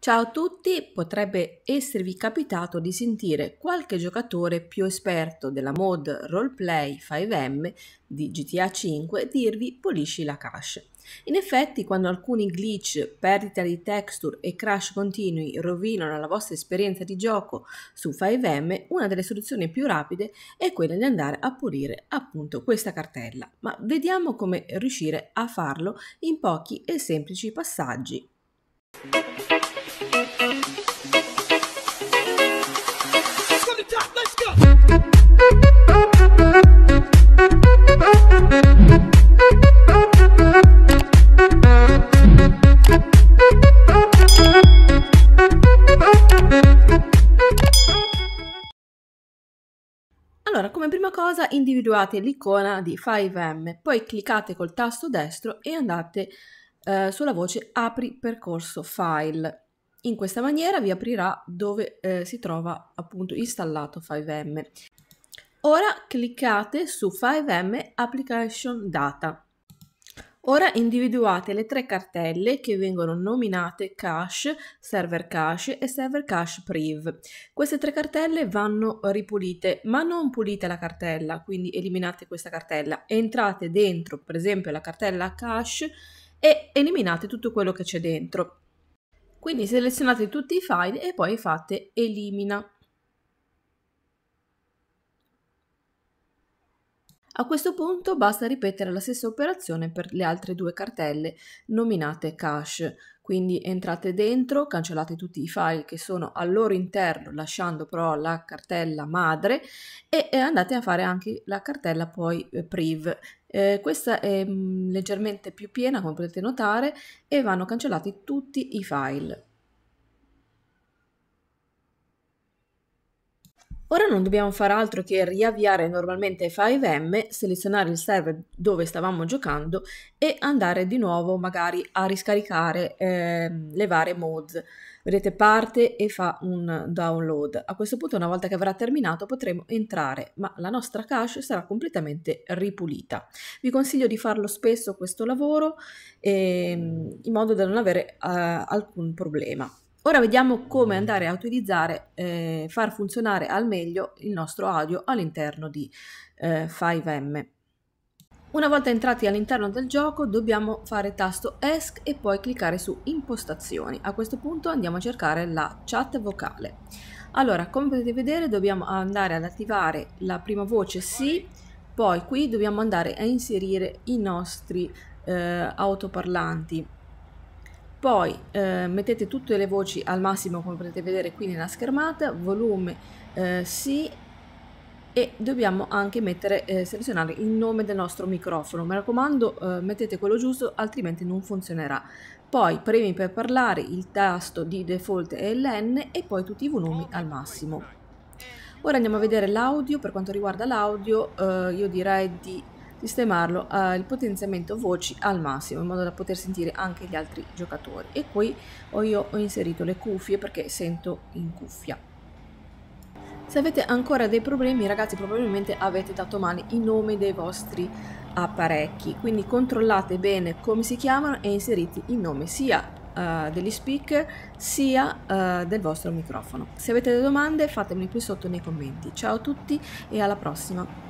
Ciao a tutti, potrebbe esservi capitato di sentire qualche giocatore più esperto della mod Roleplay 5M di GTA 5 dirvi pulisci la cache. In effetti, quando alcuni glitch, perdita di texture e crash continui rovinano la vostra esperienza di gioco su 5M, una delle soluzioni più rapide è quella di andare a pulire appunto questa cartella. Ma vediamo come riuscire a farlo in pochi e semplici passaggi. Allora, come prima cosa individuate l'icona di 5M, poi cliccate col tasto destro e andate eh, sulla voce Apri percorso file. In questa maniera vi aprirà dove eh, si trova appunto installato 5M. Ora cliccate su 5M Application Data. Ora individuate le tre cartelle che vengono nominate cache, server cache e server cache priv. Queste tre cartelle vanno ripulite, ma non pulite la cartella, quindi eliminate questa cartella. Entrate dentro, per esempio, la cartella cache e eliminate tutto quello che c'è dentro. Quindi selezionate tutti i file e poi fate elimina. A questo punto basta ripetere la stessa operazione per le altre due cartelle nominate cache, quindi entrate dentro, cancellate tutti i file che sono al loro interno lasciando però la cartella madre e andate a fare anche la cartella poi eh, priv. Eh, questa è mh, mm, leggermente più piena come potete notare e vanno cancellati tutti i file. Ora non dobbiamo fare altro che riavviare normalmente 5M, selezionare il server dove stavamo giocando e andare di nuovo magari a riscaricare eh, le varie mods. Vedete parte e fa un download. A questo punto una volta che avrà terminato potremo entrare ma la nostra cache sarà completamente ripulita. Vi consiglio di farlo spesso questo lavoro eh, in modo da non avere eh, alcun problema. Ora vediamo come mm. andare a utilizzare, eh, far funzionare al meglio il nostro audio all'interno di eh, 5M. Una volta entrati all'interno del gioco dobbiamo fare tasto ESC e poi cliccare su impostazioni. A questo punto andiamo a cercare la chat vocale. Allora, come potete vedere dobbiamo andare ad attivare la prima voce sì, poi qui dobbiamo andare a inserire i nostri eh, autoparlanti poi eh, mettete tutte le voci al massimo come potete vedere qui nella schermata, volume eh, sì e dobbiamo anche mettere, eh, selezionare il nome del nostro microfono. Mi raccomando eh, mettete quello giusto altrimenti non funzionerà. Poi premi per parlare, il tasto di default è l'N e poi tutti i volumi al massimo. Ora andiamo a vedere l'audio, per quanto riguarda l'audio eh, io direi di sistemarlo eh, il potenziamento voci al massimo in modo da poter sentire anche gli altri giocatori e qui ho io ho inserito le cuffie perché sento in cuffia se avete ancora dei problemi ragazzi probabilmente avete dato male i nomi dei vostri apparecchi quindi controllate bene come si chiamano e inserite il nome sia uh, degli speaker sia uh, del vostro microfono se avete delle domande fatemele qui sotto nei commenti ciao a tutti e alla prossima